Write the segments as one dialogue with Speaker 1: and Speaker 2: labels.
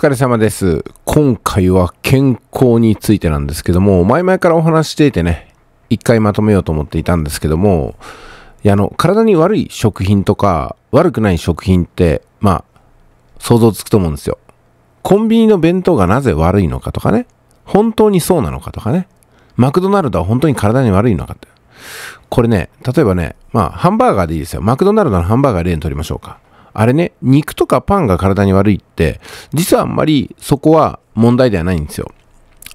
Speaker 1: 疲れ様です。今回は健康についてなんですけども、前々からお話していてね、一回まとめようと思っていたんですけども、いや、あの、体に悪い食品とか、悪くない食品って、まあ、想像つくと思うんですよ。コンビニの弁当がなぜ悪いのかとかね、本当にそうなのかとかね、マクドナルドは本当に体に悪いのかって。これね、例えばね、まあ、ハンバーガーでいいですよ。マクドナルドのハンバーガー例にとりましょうか。あれね、肉とかパンが体に悪いって、実はあんまりそこは問題ではないんですよ。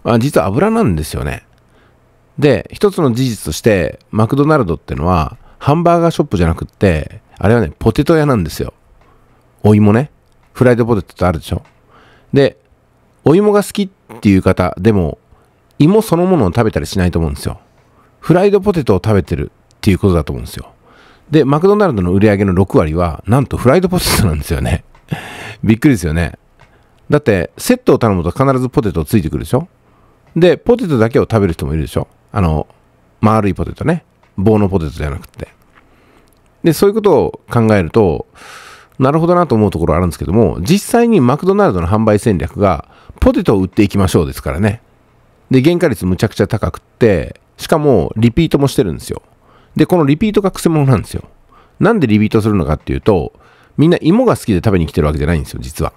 Speaker 1: あ実は油なんですよね。で、一つの事実として、マクドナルドってのは、ハンバーガーショップじゃなくって、あれはね、ポテト屋なんですよ。お芋ね。フライドポテトってあるでしょ。で、お芋が好きっていう方でも、芋そのものを食べたりしないと思うんですよ。フライドポテトを食べてるっていうことだと思うんですよ。で、マクドナルドの売り上げの6割は、なんとフライドポテトなんですよね。びっくりですよね。だって、セットを頼むと必ずポテトついてくるでしょで、ポテトだけを食べる人もいるでしょあの、丸いポテトね。棒のポテトじゃなくて。で、そういうことを考えると、なるほどなと思うところあるんですけども、実際にマクドナルドの販売戦略が、ポテトを売っていきましょうですからね。で、原価率むちゃくちゃ高くって、しかもリピートもしてるんですよ。で、このリピートがくせ者なんですよ。なんでリピートするのかっていうと、みんな芋が好きで食べに来てるわけじゃないんですよ、実は。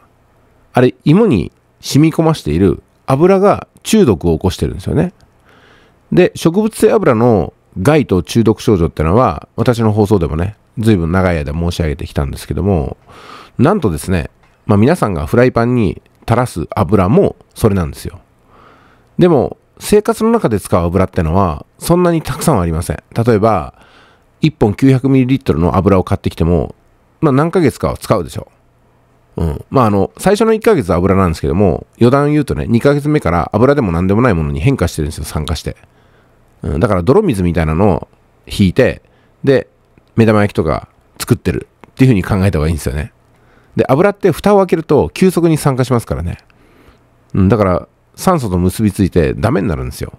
Speaker 1: あれ、芋に染み込ましている油が中毒を起こしてるんですよね。で、植物性油の害と中毒症状ってのは、私の放送でもね、随分長い間申し上げてきたんですけども、なんとですね、まあ皆さんがフライパンに垂らす油もそれなんですよ。でも、生活の中で使う油ってのは、そんなにたくさんはありません。例えば、1本 900ml の油を買ってきても、まあ何ヶ月かは使うでしょう。うん。まああの、最初の1ヶ月は油なんですけども、余談言うとね、2ヶ月目から油でも何でもないものに変化してるんですよ、酸化して。うん、だから泥水みたいなのを引いて、で、目玉焼きとか作ってるっていう風に考えた方がいいんですよね。で、油って蓋を開けると急速に酸化しますからね。うん、だから、酸素と結びついてダメになるんですよ。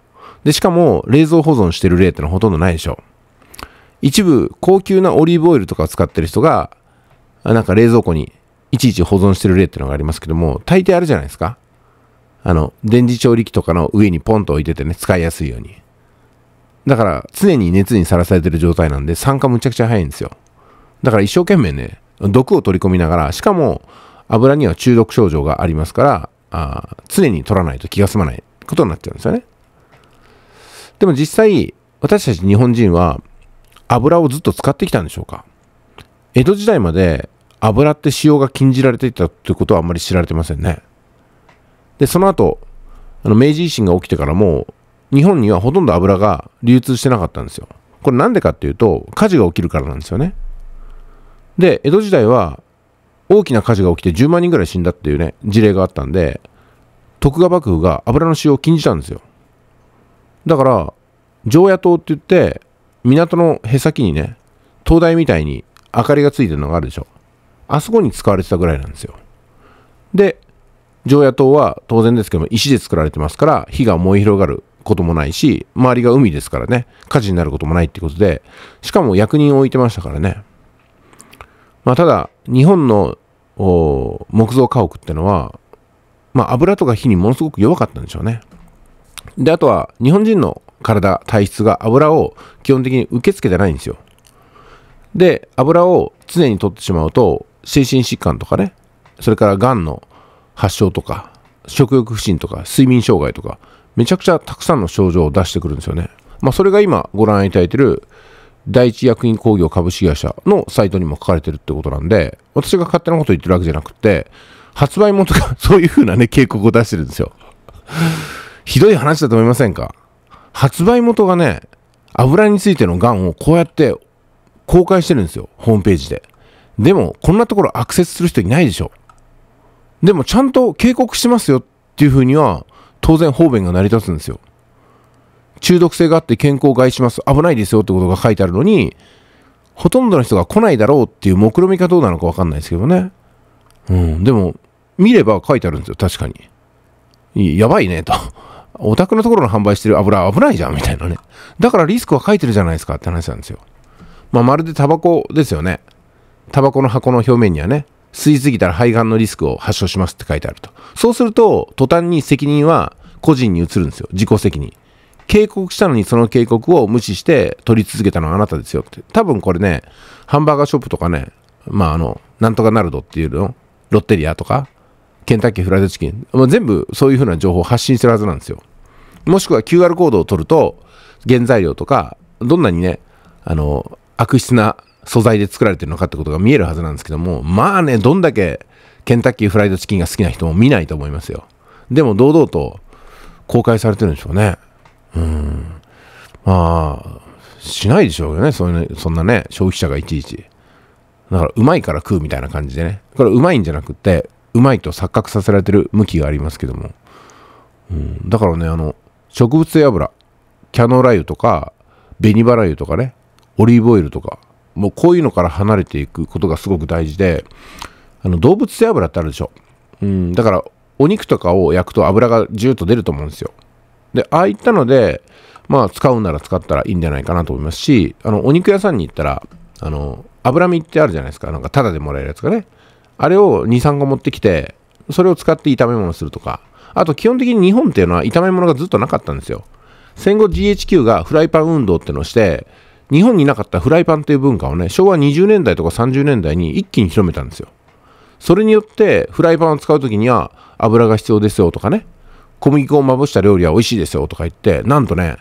Speaker 1: で、しかも冷蔵保存してる例ってのはほとんどないでしょ。一部、高級なオリーブオイルとかを使ってる人が、なんか冷蔵庫にいちいち保存してる例ってのがありますけども、大抵あるじゃないですか。あの、電磁調理器とかの上にポンと置いててね、使いやすいように。だから、常に熱にさらされてる状態なんで、酸化むちゃくちゃ早いんですよ。だから一生懸命ね、毒を取り込みながら、しかも、油には中毒症状がありますから、あ常に取らないと気が済まないことになっちゃうんですよね。でも実際、私たち日本人は油をずっと使ってきたんでしょうか江戸時代まで油って使用が禁じられていたということはあんまり知られてませんね。で、その後、あの明治維新が起きてからも日本にはほとんど油が流通してなかったんですよ。これなんでかっていうと火事が起きるからなんですよね。で、江戸時代は大きな火事が起きて10万人ぐらい死んだっていうね、事例があったんで、徳川幕府が油の使用を禁じたんですよ。だから、常夜灯って言って、港のへ先にね、灯台みたいに明かりがついてるのがあるでしょ。あそこに使われてたぐらいなんですよ。で、常夜灯は当然ですけども、石で作られてますから、火が燃え広がることもないし、周りが海ですからね、火事になることもないってことで、しかも役人を置いてましたからね。まあ、ただ、日本の木造家屋ってのは、まあ、油とか火にものすごく弱かったんでしょうね。で、あとは日本人の体、体質が油を基本的に受け付けてないんですよ。で、油を常に取ってしまうと、精神疾患とかね、それからがんの発症とか、食欲不振とか、睡眠障害とか、めちゃくちゃたくさんの症状を出してくるんですよね。まあ、それが今ご覧いただいてる第一薬品工業株式会社のサイトにも書かれてるってことなんで、私が勝手なこと言ってるわけじゃなくて、発売元が そういうふうなね、警告を出してるんですよ。ひどい話だと思いませんか発売元がね、油についてのがんをこうやって公開してるんですよ、ホームページで。でも、こんなところアクセスする人いないでしょ。でも、ちゃんと警告してますよっていうふうには、当然方便が成り立つんですよ。中毒性があって健康を害します危ないですよってことが書いてあるのにほとんどの人が来ないだろうっていう目論見みかどうなのかわかんないですけどね、うん、でも見れば書いてあるんですよ確かにやばいねと お宅のところの販売してる油危ないじゃんみたいなねだからリスクは書いてるじゃないですかって話なんですよ、まあ、まるでタバコですよねタバコの箱の表面にはね吸い過ぎたら肺がんのリスクを発症しますって書いてあるとそうすると途端に責任は個人に移るんですよ自己責任警告したのにその警告を無視して取り続けたのはあなたですよって。多分これね、ハンバーガーショップとかね、まああの、なんとかなるドっていうの、ロッテリアとか、ケンタッキーフライドチキン、もう全部そういうふうな情報を発信してるはずなんですよ。もしくは QR コードを取ると、原材料とか、どんなにね、あの、悪質な素材で作られてるのかってことが見えるはずなんですけども、まあね、どんだけケンタッキーフライドチキンが好きな人も見ないと思いますよ。でも堂々と公開されてるんでしょうね。うん。まあ、しないでしょうよね。そんなそんなね、消費者がいちいち。だから、うまいから食うみたいな感じでね。これ、うまいんじゃなくて、うまいと錯覚させられてる向きがありますけども。うん、だからね、あの、植物性油、キャノーラ油とか、紅バラ油とかね、オリーブオイルとか、もうこういうのから離れていくことがすごく大事で、あの、動物性油ってあるでしょ。うん、だから、お肉とかを焼くと油がジューッと出ると思うんですよ。で、ああいったので、まあ、使うなら使ったらいいんじゃないかなと思いますし、あの、お肉屋さんに行ったら、あの、脂身ってあるじゃないですか。なんか、タダでもらえるやつがね。あれを2、3個持ってきて、それを使って炒め物するとか。あと、基本的に日本っていうのは炒め物がずっとなかったんですよ。戦後 GHQ がフライパン運動ってのをして、日本になかったフライパンっていう文化をね、昭和20年代とか30年代に一気に広めたんですよ。それによって、フライパンを使うときには油が必要ですよとかね、小麦粉をまぶした料理は美味しいですよとか言って、なんとね、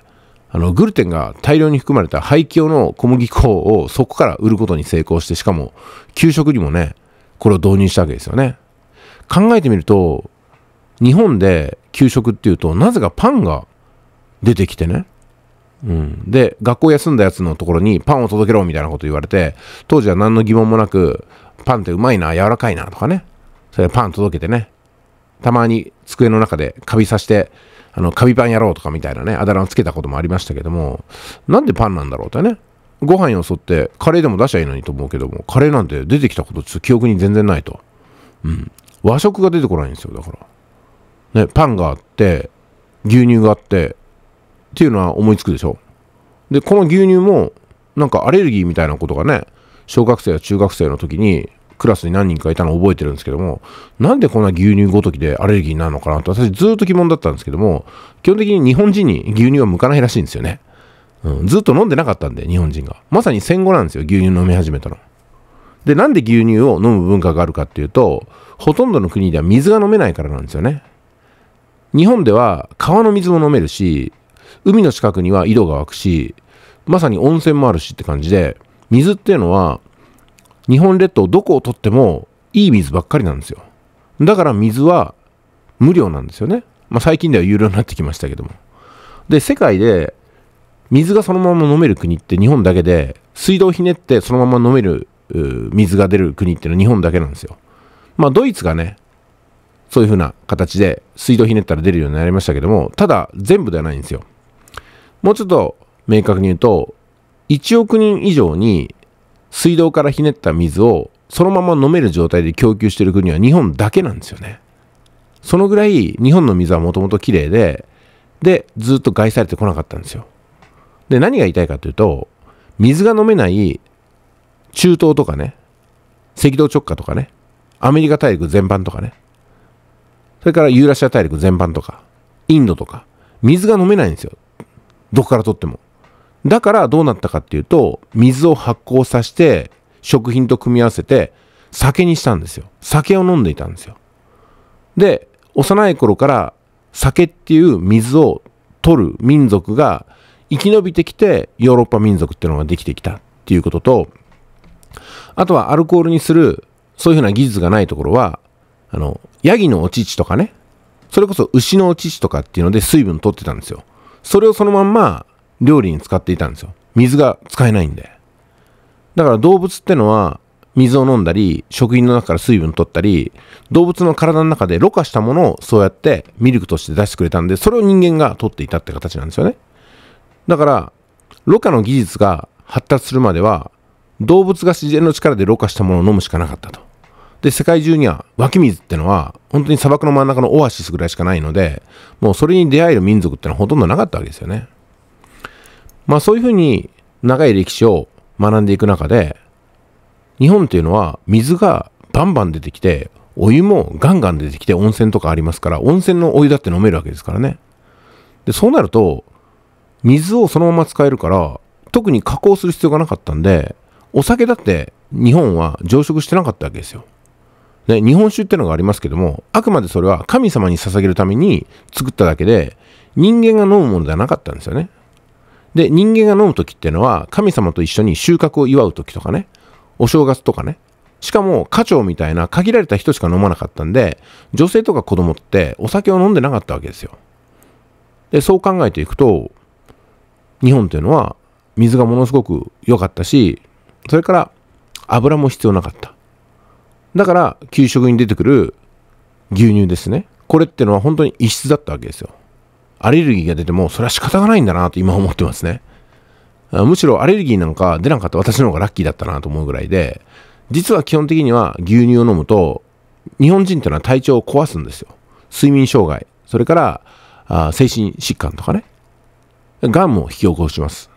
Speaker 1: あの、グルテンが大量に含まれた廃棄の小麦粉をそこから売ることに成功して、しかも、給食にもね、これを導入したわけですよね。考えてみると、日本で給食っていうと、なぜかパンが出てきてね。うん。で、学校休んだやつのところにパンを届けろみたいなこと言われて、当時は何の疑問もなく、パンってうまいな、柔らかいなとかね。それパン届けてね。たまに机の中でカビさして、あの、カビパンやろうとかみたいなね、あだ名をつけたこともありましたけども、なんでパンなんだろうってね。ご飯よそってカレーでも出しゃいいのにと思うけども、カレーなんて出てきたことちょっと記憶に全然ないと。うん。和食が出てこないんですよ、だから。ね、パンがあって、牛乳があって、っていうのは思いつくでしょ。で、この牛乳も、なんかアレルギーみたいなことがね、小学生や中学生の時にクラスに何人かいたのを覚えてるんですけども、なんでこんな牛乳ごときでアレルギーになるのかなと私ずっと疑問だったんですけども、基本的に日本人に牛乳は向かないらしいんですよね。うん、ずっと飲んでなかったんで、日本人が。まさに戦後なんですよ、牛乳飲み始めたの。で、なんで牛乳を飲む文化があるかっていうと、ほとんどの国では水が飲めないからなんですよね。日本では川の水も飲めるし、海の近くには井戸が湧くし、まさに温泉もあるしって感じで、水っていうのは日本列島どこを取ってもいい水ばっかりなんですよ。だから水は無料なんですよね。まあ、最近では有料になってきましたけども。で、世界で水がそのまま飲める国って日本だけで、水道をひねってそのまま飲める水が出る国っていうのは日本だけなんですよ。まあ、ドイツがね、そういう風な形で水道ひねったら出るようになりましたけども、ただ全部ではないんですよ。もうちょっと明確に言うと、1億人以上に水道からひねった水をそのまま飲める状態で供給してる国は日本だけなんですよね。そのぐらい日本の水はもともと綺麗で、で、ずっと害されてこなかったんですよ。で、何が言いたいかというと、水が飲めない中東とかね、赤道直下とかね、アメリカ大陸全般とかね、それからユーラシア大陸全般とか、インドとか、水が飲めないんですよ。どこからとっても。だからどうなったかっていうと、水を発酵させて、食品と組み合わせて、酒にしたんですよ。酒を飲んでいたんですよ。で、幼い頃から酒っていう水を取る民族が生き延びてきて、ヨーロッパ民族っていうのができてきたっていうことと、あとはアルコールにする、そういうふうな技術がないところは、あの、ヤギのお乳とかね、それこそ牛のお乳とかっていうので水分取ってたんですよ。それをそのまんま料理に使っていたんですよ。水が使えないんで。だから動物ってのは、水を飲んだり、食品の中から水分取ったり、動物の体の中でろ過したものをそうやってミルクとして出してくれたんで、それを人間が取っていたって形なんですよね。だから、ろ過の技術が発達するまでは、動物が自然の力でろ過したものを飲むしかなかったと。で、世界中には湧き水ってのは、本当に砂漠の真ん中のオアシスぐらいしかないので、もうそれに出会える民族ってのはほとんどなかったわけですよね。まあそういうふうに長い歴史を学んでいく中で、日本っていうのは水がバンバン出てきて、お湯もガンガン出てきて温泉とかありますから、温泉のお湯だって飲めるわけですからね。で、そうなると、水をそのまま使えるから、特に加工する必要がなかったんで、お酒だって日本は常食してなかったわけですよ。ね、日本酒ってのがありますけども、あくまでそれは神様に捧げるために作っただけで、人間が飲むものではなかったんですよね。で、人間が飲む時っていうのは、神様と一緒に収穫を祝う時とかね、お正月とかね、しかも、家長みたいな限られた人しか飲まなかったんで、女性とか子供ってお酒を飲んでなかったわけですよ。で、そう考えていくと、日本っていうのは水がものすごく良かったし、それから油も必要なかった。だから、給食に出てくる牛乳ですね。これってのは本当に異質だったわけですよ。アレルギーが出ても、それは仕方がないんだなと今思ってますね。むしろアレルギーなんか出なかった私の方がラッキーだったなと思うぐらいで、実は基本的には牛乳を飲むと、日本人っていうのは体調を壊すんですよ。睡眠障害、それからあ精神疾患とかね、がんも引き起こします。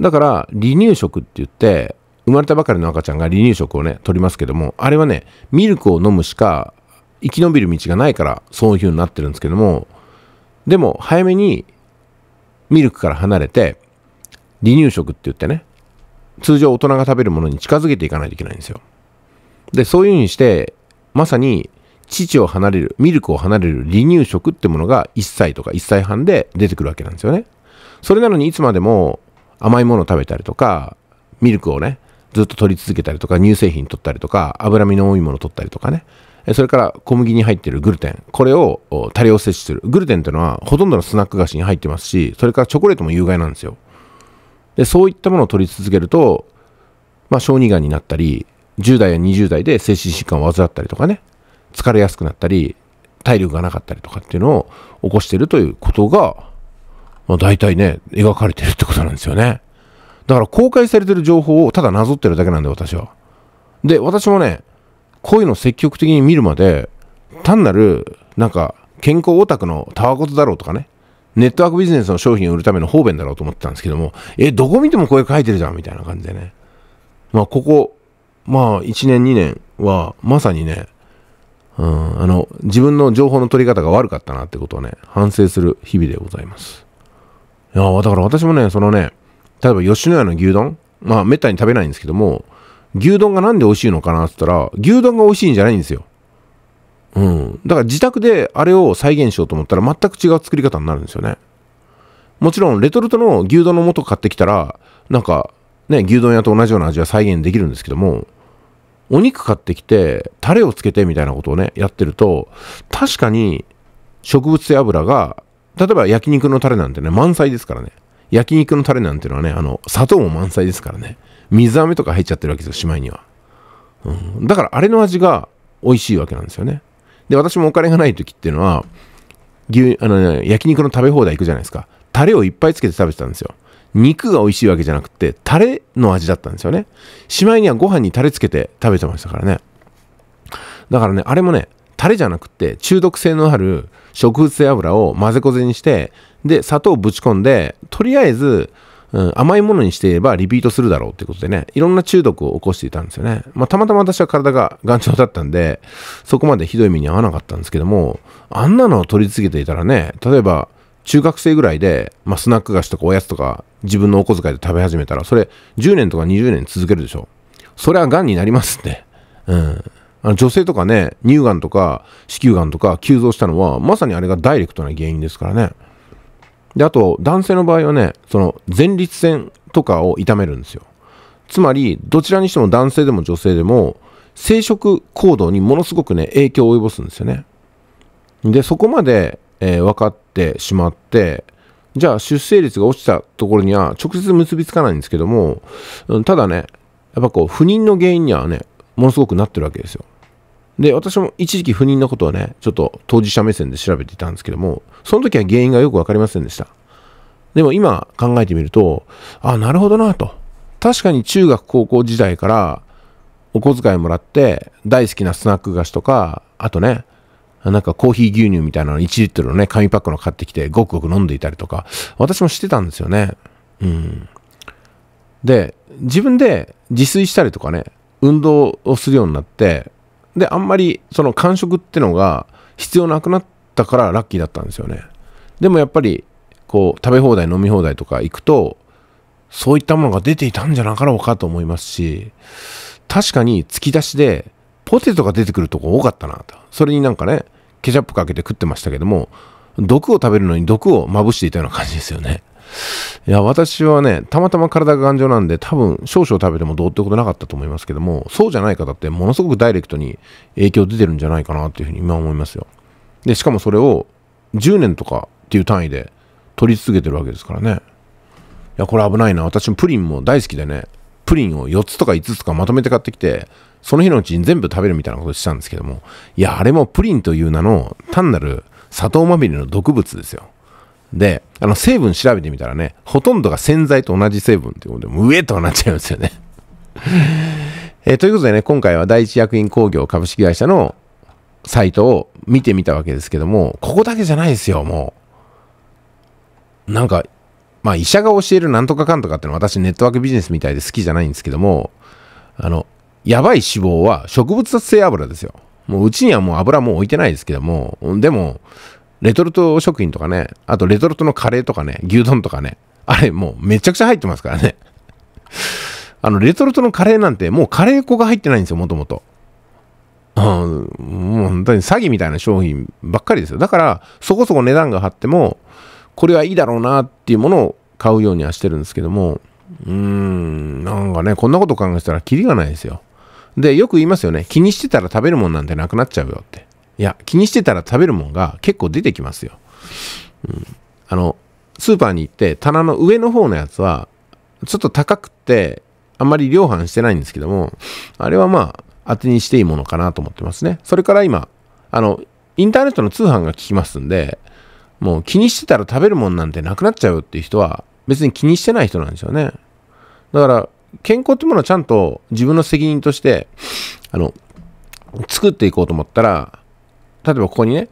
Speaker 1: だから、離乳食って言って、生まれたばかりの赤ちゃんが離乳食をね、取りますけども、あれはね、ミルクを飲むしか生き延びる道がないから、そういうふうになってるんですけども、でも早めにミルクから離れて離乳食って言ってね通常大人が食べるものに近づけていかないといけないんですよでそういうふうにしてまさに乳を離れるミルクを離れる離乳食ってものが1歳とか1歳半で出てくるわけなんですよねそれなのにいつまでも甘いものを食べたりとかミルクをねずっと取り続けたりとか乳製品取ったりとか脂身の多いもの取ったりとかねそれから小麦に入っているグルテン。これを多量摂取する。グルテンというのはほとんどのスナック菓子に入ってますし、それからチョコレートも有害なんですよ。で、そういったものを取り続けると、まあ、小児がんになったり、10代や20代で精神疾患を患ったりとかね、疲れやすくなったり、体力がなかったりとかっていうのを起こしているということが、まあ、大体ね、描かれてるってことなんですよね。だから公開されてる情報をただなぞってるだけなんで、私は。で、私もね、こういうのを積極的に見るまで、単なる、なんか、健康オタクのたわごとだろうとかね、ネットワークビジネスの商品を売るための方便だろうと思ってたんですけども、え、どこ見てもこれ書いてるじゃんみたいな感じでね。まあ、ここ、まあ、1年、2年は、まさにね、うん、あの、自分の情報の取り方が悪かったなってことをね、反省する日々でございます。いや、だから私もね、そのね、例えば吉野家の牛丼、まあ、めったに食べないんですけども、牛丼がんで美味しいのかなって言ったら、牛丼が美味しいんじゃないんですよ。うん。だから自宅であれを再現しようと思ったら全く違う作り方になるんですよね。もちろん、レトルトの牛丼の素買ってきたら、なんか、ね、牛丼屋と同じような味は再現できるんですけども、お肉買ってきて、タレをつけてみたいなことをね、やってると、確かに植物性油が、例えば焼肉のタレなんてね、満載ですからね。焼肉のタレなんていうのはね、あの、砂糖も満載ですからね。水飴とか入っちゃってるわけですよ、しまいには。うん、だからあれの味が美味しいわけなんですよね。で、私もお金がない時っていうのは、牛、あの、ね、焼肉の食べ放題行くじゃないですか。タレをいっぱいつけて食べてたんですよ。肉が美味しいわけじゃなくて、タレの味だったんですよね。しまいにはご飯にタレつけて食べてましたからね。だからね、あれもね、タレじゃなくて中毒性のある植物性油を混ぜこぜにしてで、砂糖をぶち込んで、とりあえず、うん、甘いものにしていればリピートするだろうってことでね、いろんな中毒を起こしていたんですよね。まあ、たまたま私は体が頑丈だったんで、そこまでひどい目に遭わなかったんですけども、あんなのを取り続けていたらね、例えば、中学生ぐらいで、まあ、スナック菓子とかおやつとか自分のお小遣いで食べ始めたら、それ10年とか20年続けるでしょ。それは癌になりますって。うん。あの女性とかね、乳がんとか子宮がんとか急増したのは、まさにあれがダイレクトな原因ですからね。で、あと、男性の場合はね、その前立腺とかを痛めるんですよ。つまり、どちらにしても男性でも女性でも、生殖行動にものすごくね、影響を及ぼすんですよね。で、そこまで、えー、分かってしまって、じゃあ出生率が落ちたところには直接結びつかないんですけども、ただね、やっぱこう、不妊の原因にはね、ものすごくなってるわけですよ。で、私も一時期不妊のことはね、ちょっと当事者目線で調べていたんですけども、その時は原因がよく分かりませんでした。でも今考えてみると、あ、なるほどなと。確かに中学高校時代からお小遣いもらって大好きなスナック菓子とか、あとね、なんかコーヒー牛乳みたいなの1リットルのね、紙パックの買ってきてごくごく飲んでいたりとか、私もしてたんですよね。うん。で、自分で自炊したりとかね、運動をするようになって、で、あんまりその感触ってのが必要なくなったからラッキーだったんですよね。でもやっぱり、こう、食べ放題、飲み放題とか行くと、そういったものが出ていたんじゃなかろうかと思いますし、確かに突き出しで、ポテトが出てくるとこ多かったなと。それになんかね、ケチャップかけて食ってましたけども、毒を食べるのに毒をまぶしていたような感じですよね。いや、私はね、たまたま体が頑丈なんで、多分少々食べてもどうってことなかったと思いますけども、そうじゃない方ってものすごくダイレクトに影響出てるんじゃないかなっていうふうに今思いますよ。で、しかもそれを10年とかっていう単位で取り続けてるわけですからね。いや、これ危ないな。私もプリンも大好きでね、プリンを4つとか5つとかまとめて買ってきて、その日のうちに全部食べるみたいなことしたんですけども、いや、あれもプリンという名の単なる砂糖まみれの毒物ですよ。で、あの、成分調べてみたらね、ほとんどが洗剤と同じ成分っていうことで、もう上となっちゃいますよね。えー、ということでね、今回は第一薬品工業株式会社のサイトを見てみたわけですけども、ここだけじゃないですよ、もう。なんか、まあ医者が教えるなんとかかんとかっていうのは私ネットワークビジネスみたいで好きじゃないんですけども、あの、やばい脂肪は植物性油ですよ。もううちにはもう油もう置いてないですけども、でも、レトルト食品とかね、あとレトルトのカレーとかね、牛丼とかね、あれもうめちゃくちゃ入ってますからね。あの、レトルトのカレーなんてもうカレー粉が入ってないんですよ、もともと。うん、もう本当に詐欺みたいな商品ばっかりですよ。だから、そこそこ値段が張っても、これはいいだろうなっていうものを買うようにはしてるんですけども、うーん、なんかね、こんなこと考えたらキリがないですよ。で、よく言いますよね。気にしてたら食べるもんなんてなくなっちゃうよって。いや、気にしてたら食べるもんが結構出てきますよ。うん、あの、スーパーに行って棚の上の方のやつは、ちょっと高くて、あんまり量販してないんですけども、あれはまあ、当てにしていいものかなと思ってますね。それから今、あの、インターネットの通販が効きますんで、もう気にしてたら食べるもんなんてなくなっちゃうっていう人は、別に気にしてない人なんですよね。だから、健康ってものはちゃんと自分の責任として、あの、作っていこうと思ったら、例えばここにね、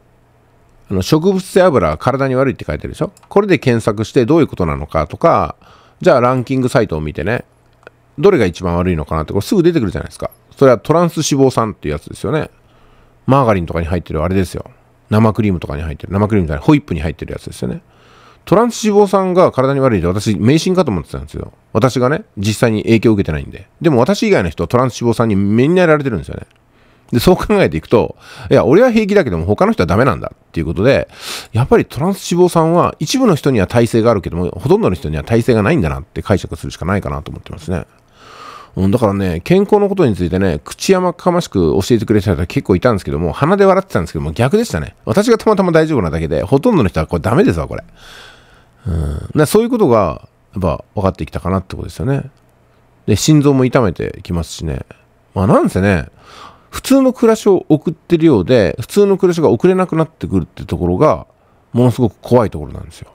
Speaker 1: あの植物性油は体に悪いって書いてるでしょこれで検索してどういうことなのかとか、じゃあランキングサイトを見てね、どれが一番悪いのかなってこれすぐ出てくるじゃないですか。それはトランス脂肪酸っていうやつですよね。マーガリンとかに入ってるあれですよ。生クリームとかに入ってる。生クリームじゃない、ホイップに入ってるやつですよね。トランス脂肪酸が体に悪いって私、迷信かと思ってたんですよ。私がね、実際に影響を受けてないんで。でも私以外の人はトランス脂肪酸に目になられてるんですよね。で、そう考えていくと、いや、俺は平気だけども他の人はダメなんだっていうことで、やっぱりトランス脂肪酸は一部の人には耐性があるけども、ほとんどの人には耐性がないんだなって解釈するしかないかなと思ってますね。うん、だからね、健康のことについてね、口やまかましく教えてくれた人結構いたんですけども、鼻で笑ってたんですけども、逆でしたね。私がたまたま大丈夫なだけで、ほとんどの人はこれダメですわ、これ。うん、そういうことが、やっぱ分かってきたかなってことですよね。で、心臓も痛めてきますしね。まあなんせね、普通の暮らしを送ってるようで普通の暮らしが送れなくなってくるってところがものすごく怖いところなんですよ。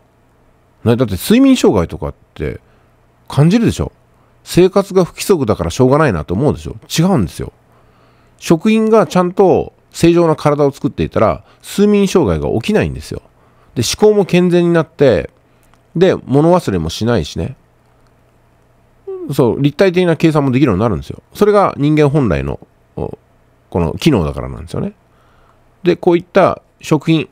Speaker 1: だって睡眠障害とかって感じるでしょ生活が不規則だからしょうがないなと思うでしょ違うんですよ。職員がちゃんと正常な体を作っていたら睡眠障害が起きないんですよ。で思考も健全になってで物忘れもしないしねそう立体的な計算もできるようになるんですよ。それが人間本来のこの機能だからなんですよね。で、こういった食品、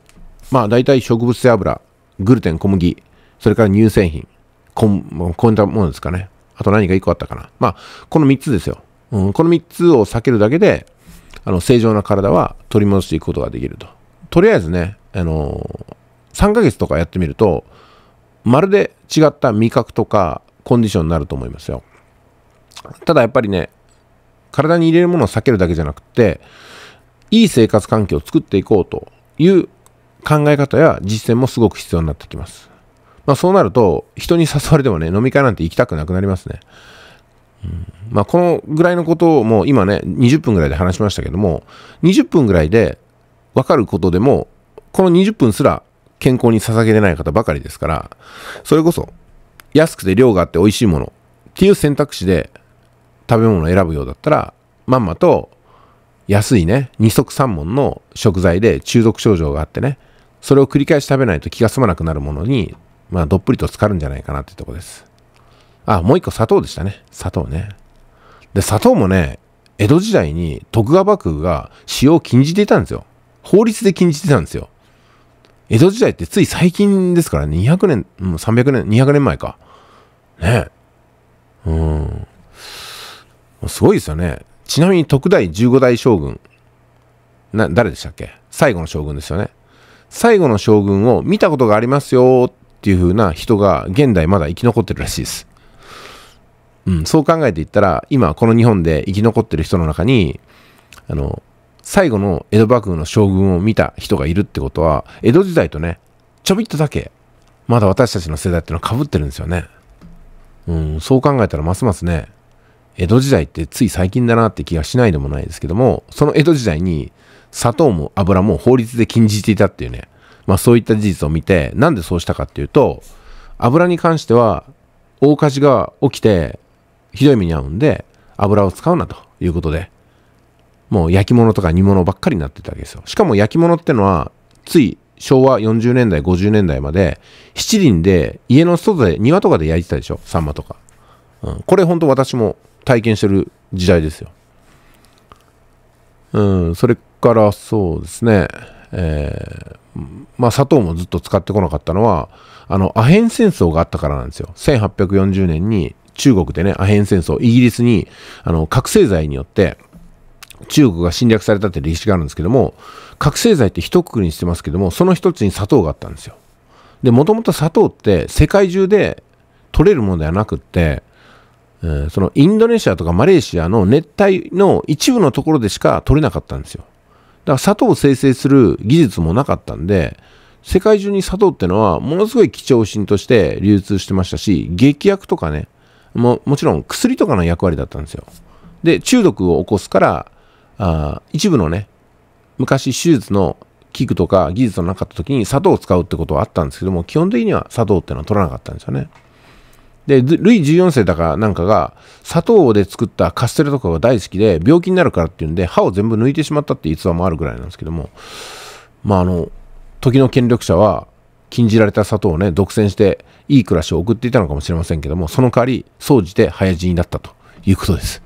Speaker 1: まあ大体植物性油、グルテン、小麦、それから乳製品、こん、こういったものですかね。あと何か1個あったかな。まあ、この3つですよ。うん、この3つを避けるだけで、あの、正常な体は取り戻していくことができると。とりあえずね、あのー、3ヶ月とかやってみると、まるで違った味覚とかコンディションになると思いますよ。ただやっぱりね、体に入れるものを避けるだけじゃなくて、いい生活環境を作っていこうという考え方や実践もすごく必要になってきます。まあそうなると、人に誘われてもね、飲み会なんて行きたくなくなりますね。うん、まあこのぐらいのことをもう今ね、20分ぐらいで話しましたけども、20分ぐらいでわかることでも、この20分すら健康に捧げれない方ばかりですから、それこそ安くて量があって美味しいものっていう選択肢で食べ物を選ぶようだったらまんまと安いね二足三文の食材で中毒症状があってねそれを繰り返し食べないと気が済まなくなるものにまあどっぷりと浸かるんじゃないかなってとこですあもう一個砂糖でしたね砂糖ねで砂糖もね江戸時代に徳川幕府が使用を禁じていたんですよ法律で禁じてたんですよ江戸時代ってつい最近ですからね200年もう300年200年前かねうんすごいですよね。ちなみに特代15代将軍。な、誰でしたっけ最後の将軍ですよね。最後の将軍を見たことがありますよっていう風な人が現代まだ生き残ってるらしいです。うん、そう考えていったら、今この日本で生き残ってる人の中に、あの、最後の江戸幕府の将軍を見た人がいるってことは、江戸時代とね、ちょびっとだけ、まだ私たちの世代ってのは被ってるんですよね。うん、そう考えたらますますね、江戸時代ってつい最近だなって気がしないでもないですけども、その江戸時代に砂糖も油も法律で禁じていたっていうね、まあそういった事実を見て、なんでそうしたかっていうと、油に関しては大火事が起きてひどい目に遭うんで、油を使うなということで、もう焼き物とか煮物ばっかりになってたわけですよ。しかも焼き物ってのは、つい昭和40年代、50年代まで、七輪で家の外で庭とかで焼いてたでしょ、サンマとか。うん、これほんと私も体験してる時代ですよ。うん、それからそうですね、えー、まあ砂糖もずっと使ってこなかったのは、あの、アヘン戦争があったからなんですよ。1840年に中国でね、アヘン戦争、イギリスに、あの、覚醒剤によって、中国が侵略されたって歴史があるんですけども、覚醒剤って一括りにしてますけども、その一つに砂糖があったんですよ。で、もともと砂糖って世界中で取れるものではなくって、そのインドネシアとかマレーシアの熱帯の一部のところでしか取れなかったんですよ。だから砂糖を生成する技術もなかったんで、世界中に砂糖ってのはものすごい貴重品として流通してましたし、劇薬とかね、ももちろん薬とかの役割だったんですよ。で、中毒を起こすから、あ一部のね、昔手術の器具とか技術のなかった時に砂糖を使うってことはあったんですけども、基本的には砂糖ってのは取らなかったんですよね。で、ルイ14世だかなんかが、砂糖で作ったカステラとかが大好きで、病気になるからっていうんで、歯を全部抜いてしまったって逸話もあるぐらいなんですけども、まあ、あの、時の権力者は、禁じられた砂糖をね、独占して、いい暮らしを送っていたのかもしれませんけども、その代わり、総じて早死になったということです。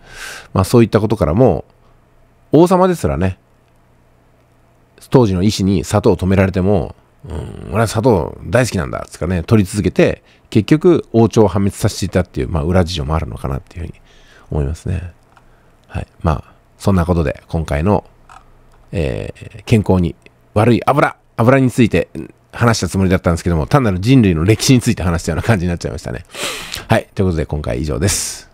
Speaker 1: まあ、そういったことからも、王様ですらね、当時の医師に砂糖を止められても、うん、俺は砂糖大好きなんだつかね、取り続けて、結局王朝を破滅させていたっていう、まあ裏事情もあるのかなっていうふうに思いますね。はい。まあ、そんなことで今回の、えー、健康に悪い油、油について話したつもりだったんですけども、単なる人類の歴史について話したような感じになっちゃいましたね。はい。ということで今回以上です。